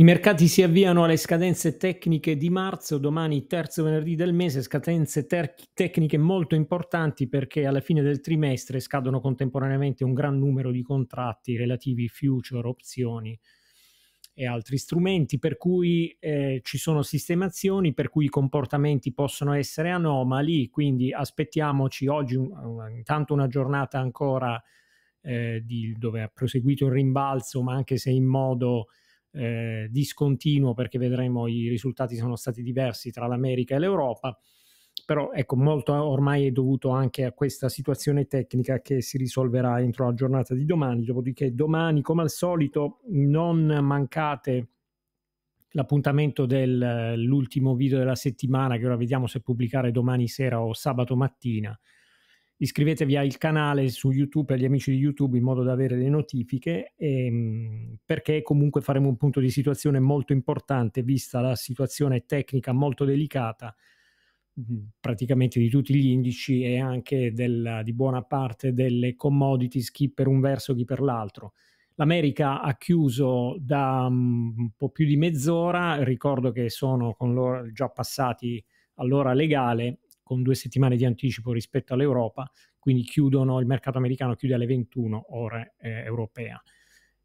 I mercati si avviano alle scadenze tecniche di marzo, domani terzo venerdì del mese, scadenze ter- tecniche molto importanti perché alla fine del trimestre scadono contemporaneamente un gran numero di contratti relativi future, opzioni e altri strumenti, per cui eh, ci sono sistemazioni, per cui i comportamenti possono essere anomali, quindi aspettiamoci oggi un, intanto una giornata ancora eh, di, dove ha proseguito il rimbalzo, ma anche se in modo eh, discontinuo perché vedremo i risultati sono stati diversi tra l'America e l'Europa, però ecco molto ormai è dovuto anche a questa situazione tecnica che si risolverà entro la giornata di domani, dopodiché domani come al solito non mancate l'appuntamento dell'ultimo video della settimana che ora vediamo se pubblicare domani sera o sabato mattina iscrivetevi al canale su YouTube, agli amici di YouTube, in modo da avere le notifiche, e, ehm, perché comunque faremo un punto di situazione molto importante, vista la situazione tecnica molto delicata mm, praticamente di tutti gli indici e anche del, di buona parte delle commodities, chi per un verso, chi per l'altro. L'America ha chiuso da mm, un po' più di mezz'ora, ricordo che sono con loro già passati all'ora legale con due settimane di anticipo rispetto all'Europa, quindi chiudono, il mercato americano chiude alle 21 ore eh, europea.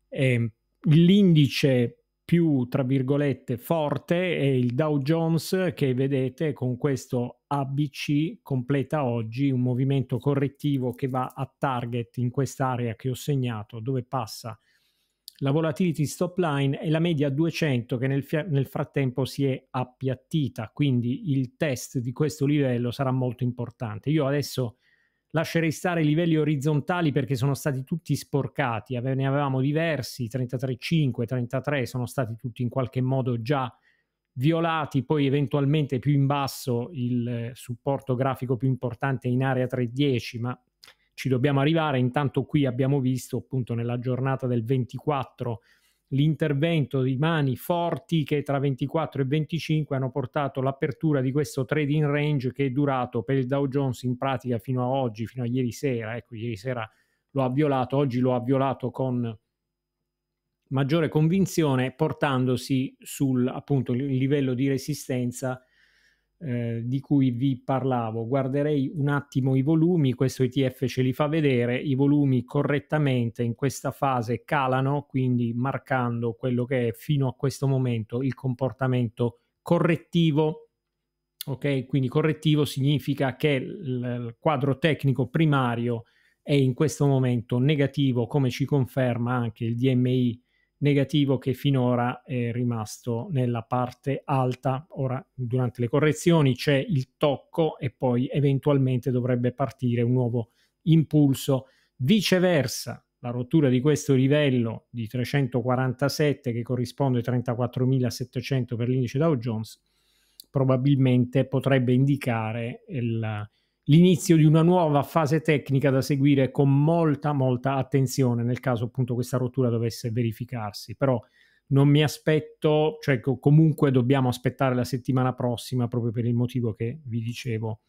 E ehm, l'indice più, tra virgolette, forte è il Dow Jones che vedete con questo ABC completa oggi un movimento correttivo che va a target in quest'area che ho segnato dove passa la volatility stop line e la media 200 che nel, nel, frattempo si è appiattita, quindi il test di questo livello sarà molto importante. Io adesso lascerei stare i livelli orizzontali perché sono stati tutti sporcati, Ave ne avevamo diversi, 33,5, 33 sono stati tutti in qualche modo già violati, poi eventualmente più in basso il eh, supporto grafico più importante in area 310, ma ci dobbiamo arrivare. Intanto qui abbiamo visto appunto nella giornata del 24 l'intervento di mani forti che tra 24 e 25 hanno portato l'apertura di questo trading range che è durato per il Dow Jones in pratica fino a oggi, fino a ieri sera. Ecco, ieri sera lo ha violato, oggi lo ha violato con maggiore convinzione portandosi sul appunto il livello di resistenza eh, di cui vi parlavo. Guarderei un attimo i volumi, questo ETF ce li fa vedere, i volumi correttamente in questa fase calano, quindi marcando quello che è fino a questo momento il comportamento correttivo. Ok, quindi correttivo significa che il quadro tecnico primario è in questo momento negativo, come ci conferma anche il DMI negativo che finora è rimasto nella parte alta. Ora, durante le correzioni c'è il tocco e poi eventualmente dovrebbe partire un nuovo impulso. Viceversa, la rottura di questo livello di 347 che corrisponde a 34.700 per l'indice Dow Jones probabilmente potrebbe indicare il l'inizio di una nuova fase tecnica da seguire con molta, molta attenzione nel caso appunto questa rottura dovesse verificarsi. Però non mi aspetto, cioè comunque dobbiamo aspettare la settimana prossima proprio per il motivo che vi dicevo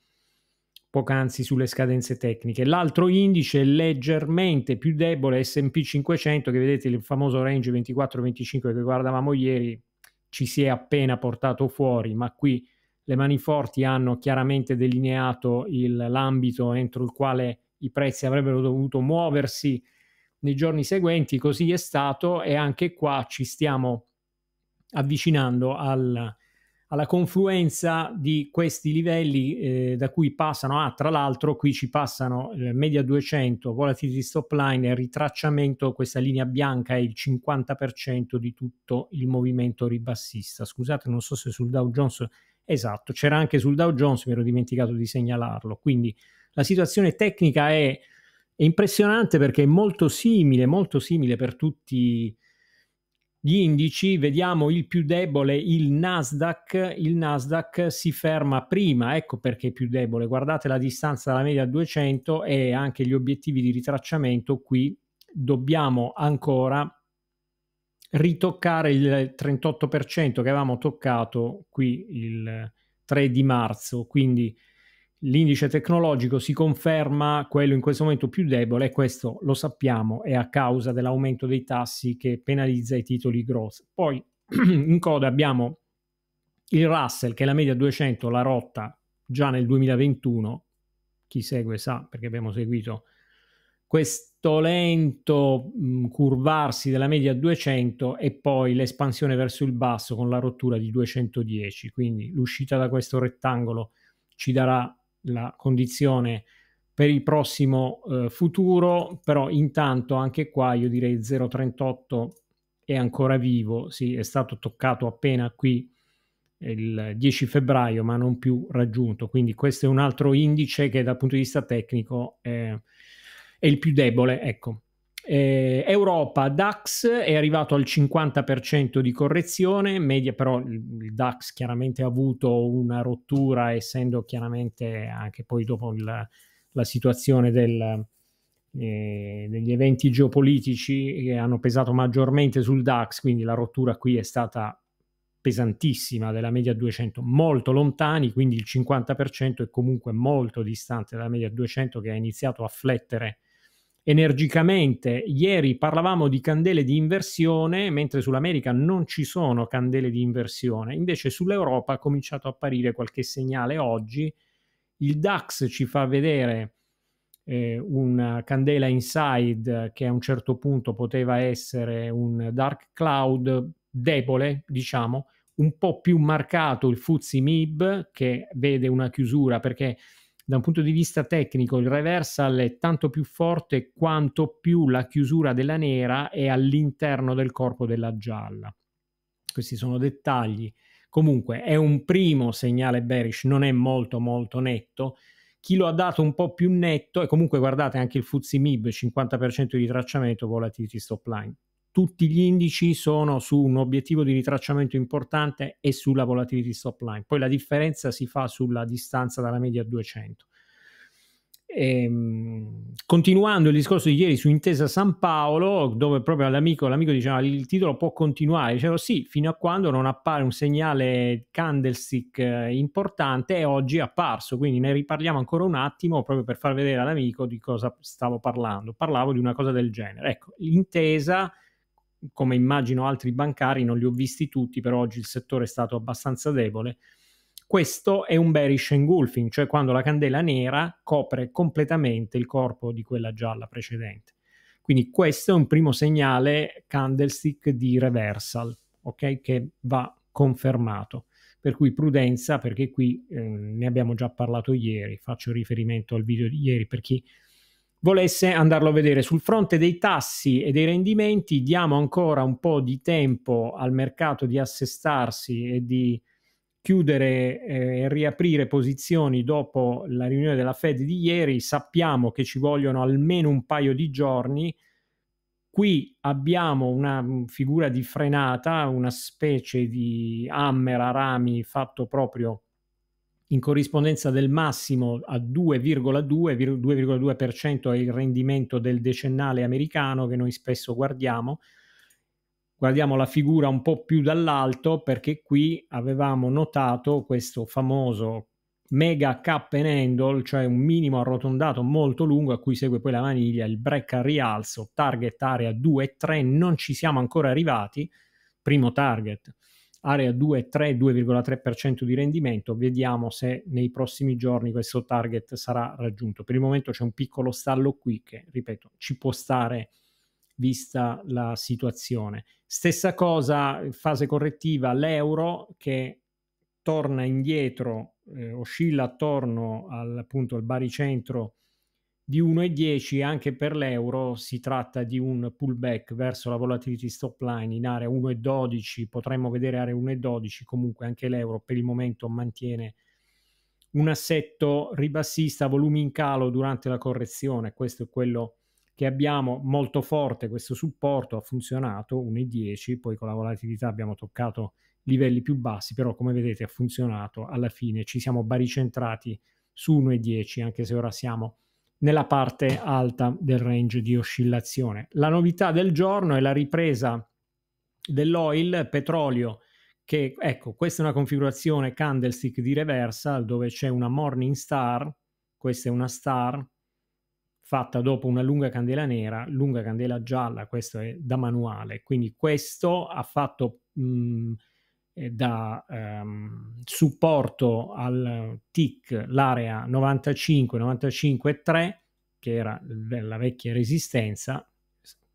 poc'anzi sulle scadenze tecniche. L'altro indice leggermente più debole, SP 500, che vedete il famoso range 24-25 che guardavamo ieri, ci si è appena portato fuori, ma qui le mani forti hanno chiaramente delineato il, l'ambito entro il quale i prezzi avrebbero dovuto muoversi nei giorni seguenti, così è stato e anche qua ci stiamo avvicinando al, alla confluenza di questi livelli eh, da cui passano, ah tra l'altro qui ci passano eh, media 200, volatility stop line ritracciamento, questa linea bianca è il 50% di tutto il movimento ribassista. Scusate, non so se sul Dow Jones Esatto, c'era anche sul Dow Jones, mi ero dimenticato di segnalarlo, quindi la situazione tecnica è, è impressionante perché è molto simile, molto simile per tutti gli indici, vediamo il più debole, il Nasdaq, il Nasdaq si ferma prima, ecco perché è più debole, guardate la distanza dalla media a 200 e anche gli obiettivi di ritracciamento qui dobbiamo ancora ritoccare il 38% che avevamo toccato qui il 3 di marzo, quindi l'indice tecnologico si conferma quello in questo momento più debole e questo lo sappiamo è a causa dell'aumento dei tassi che penalizza i titoli grossi. Poi in coda abbiamo il Russell che è la media 200 la rotta già nel 2021, chi segue sa perché abbiamo seguito questo questo lento mh, mm, curvarsi della media 200 e poi l'espansione verso il basso con la rottura di 210. Quindi l'uscita da questo rettangolo ci darà la condizione per il prossimo eh, futuro, però intanto anche qua io direi 0,38 è ancora vivo, sì, è stato toccato appena qui eh, il 10 febbraio, ma non più raggiunto. Quindi questo è un altro indice che dal punto di vista tecnico eh, è il più debole, ecco. Eh, Europa DAX è arrivato al 50% di correzione, media, però il DAX chiaramente ha avuto una rottura, essendo chiaramente anche poi dopo il, la situazione del, eh, degli eventi geopolitici che eh, hanno pesato maggiormente sul DAX, quindi la rottura qui è stata pesantissima della media 200, molto lontani, quindi il 50% è comunque molto distante dalla media 200 che ha iniziato a flettere energicamente. Ieri parlavamo di candele di inversione, mentre sull'America non ci sono candele di inversione. Invece sull'Europa ha cominciato a apparire qualche segnale oggi. Il DAX ci fa vedere eh, una candela inside che a un certo punto poteva essere un dark cloud debole, diciamo, un po' più marcato il Fuzzi Mib che vede una chiusura perché da un punto di vista tecnico il reversal è tanto più forte quanto più la chiusura della nera è all'interno del corpo della gialla. Questi sono dettagli. Comunque è un primo segnale bearish, non è molto molto netto. Chi lo ha dato un po' più netto, e comunque guardate anche il FTSE MIB, 50% di tracciamento, volatility stop line tutti gli indici sono su un obiettivo di ritracciamento importante e sulla volatility stop line. Poi la differenza si fa sulla distanza dalla media 200. Ehm, continuando il discorso di ieri su Intesa San Paolo, dove proprio l'amico, l'amico diceva il titolo può continuare, dicevo sì, fino a quando non appare un segnale candlestick eh, importante e oggi è apparso, quindi ne riparliamo ancora un attimo proprio per far vedere all'amico di cosa stavo parlando. Parlavo di una cosa del genere. Ecco, l'Intesa come immagino altri bancari, non li ho visti tutti, però oggi il settore è stato abbastanza debole. Questo è un bearish engulfing, cioè quando la candela nera copre completamente il corpo di quella gialla precedente. Quindi questo è un primo segnale candlestick di reversal, ok? Che va confermato. Per cui prudenza, perché qui eh, ne abbiamo già parlato ieri, faccio riferimento al video di ieri per chi volesse andarlo a vedere. Sul fronte dei tassi e dei rendimenti diamo ancora un po' di tempo al mercato di assestarsi e di chiudere eh, e riaprire posizioni dopo la riunione della Fed di ieri. Sappiamo che ci vogliono almeno un paio di giorni. Qui abbiamo una mm, figura di frenata, una specie di hammer a rami fatto proprio in corrispondenza del massimo a 2,2, 2,2% è il rendimento del decennale americano che noi spesso guardiamo. Guardiamo la figura un po' più dall'alto perché qui avevamo notato questo famoso mega cap and handle, cioè un minimo arrotondato molto lungo a cui segue poi la maniglia, il break al rialzo, target area 2 e 3, non ci siamo ancora arrivati, primo target area 2, 3, 2,3% di rendimento, vediamo se nei prossimi giorni questo target sarà raggiunto. Per il momento c'è un piccolo stallo qui che, ripeto, ci può stare vista la situazione. Stessa cosa, fase correttiva, l'euro che torna indietro, eh, oscilla attorno al, appunto, al baricentro di 1,10 anche per l'euro si tratta di un pullback verso la volatility stop line in area 1,12 potremmo vedere area 1,12 comunque anche l'euro per il momento mantiene un assetto ribassista volumi in calo durante la correzione questo è quello che abbiamo molto forte questo supporto ha funzionato 1,10 poi con la volatilità abbiamo toccato livelli più bassi però come vedete ha funzionato alla fine ci siamo baricentrati su 1,10 anche se ora siamo nella parte alta del range di oscillazione. La novità del giorno è la ripresa dell'oil petrolio che ecco questa è una configurazione candlestick di reversal dove c'è una morning star questa è una star fatta dopo una lunga candela nera lunga candela gialla questo è da manuale quindi questo ha fatto mh, da ehm, supporto al TIC l'area 95, 95 3, che era la vecchia resistenza,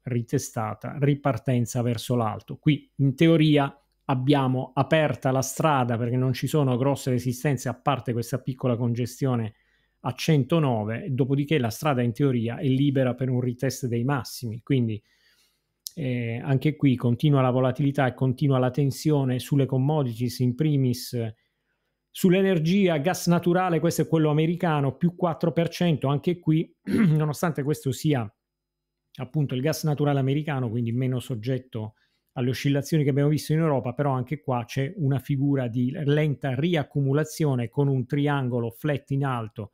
ritestata, ripartenza verso l'alto. Qui in teoria abbiamo aperta la strada perché non ci sono grosse resistenze a parte questa piccola congestione a 109, dopodiché la strada in teoria è libera per un ritest dei massimi, quindi eh, anche qui continua la volatilità e continua la tensione sulle commodities in primis eh, sull'energia, gas naturale, questo è quello americano, più 4%, anche qui, nonostante questo sia appunto il gas naturale americano, quindi meno soggetto alle oscillazioni che abbiamo visto in Europa, però anche qua c'è una figura di lenta riaccumulazione con un triangolo flat in alto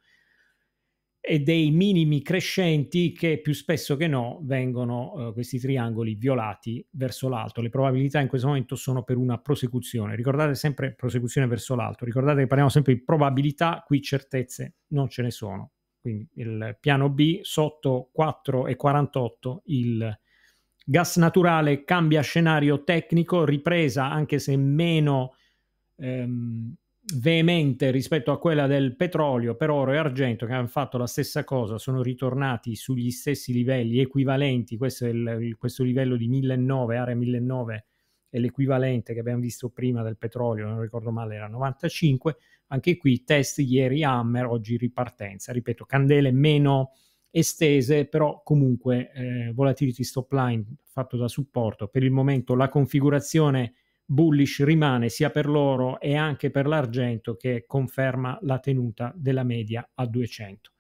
e dei minimi crescenti che più spesso che no vengono eh, questi triangoli violati verso l'alto. Le probabilità in questo momento sono per una prosecuzione. Ricordate sempre prosecuzione verso l'alto. Ricordate che parliamo sempre di probabilità, qui certezze non ce ne sono. Quindi il piano B sotto 4,48 il gas naturale cambia scenario tecnico, ripresa anche se meno ehm, veemente rispetto a quella del petrolio per oro e argento che hanno fatto la stessa cosa, sono ritornati sugli stessi livelli equivalenti, questo, è il, questo livello di 1009, area 1009 è l'equivalente che abbiamo visto prima del petrolio, non ricordo male, era 95, anche qui test ieri Hammer, oggi ripartenza, ripeto, candele meno estese, però comunque eh, volatility stop line fatto da supporto, per il momento la configurazione bullish rimane sia per l'oro e anche per l'argento che conferma la tenuta della media a 200.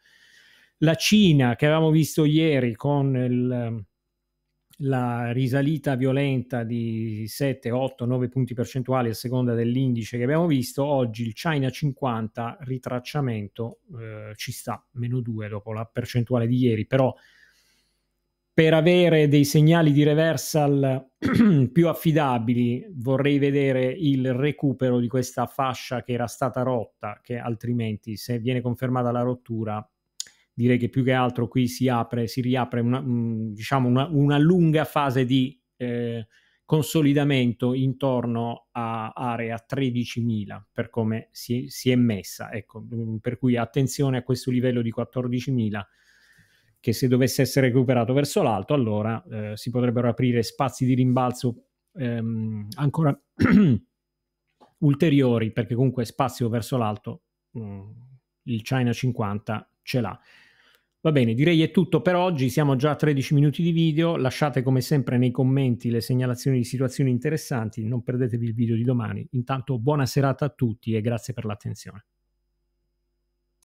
La Cina che avevamo visto ieri con il, la risalita violenta di 7, 8, 9 punti percentuali a seconda dell'indice che abbiamo visto, oggi il China 50 ritracciamento eh, ci sta, meno 2 dopo la percentuale di ieri, però per avere dei segnali di reversal più affidabili vorrei vedere il recupero di questa fascia che era stata rotta, che altrimenti se viene confermata la rottura direi che più che altro qui si apre, si riapre una, diciamo una, una lunga fase di eh, consolidamento intorno a area 13.000 per come si, si è messa, ecco, per cui attenzione a questo livello di 14.000 che se dovesse essere recuperato verso l'alto, allora eh, si potrebbero aprire spazi di rimbalzo ehm, ancora ulteriori, perché comunque spazio verso l'alto mh, mm, il China 50 ce l'ha. Va bene, direi è tutto per oggi, siamo già a 13 minuti di video, lasciate come sempre nei commenti le segnalazioni di situazioni interessanti, non perdetevi il video di domani. Intanto buona serata a tutti e grazie per l'attenzione.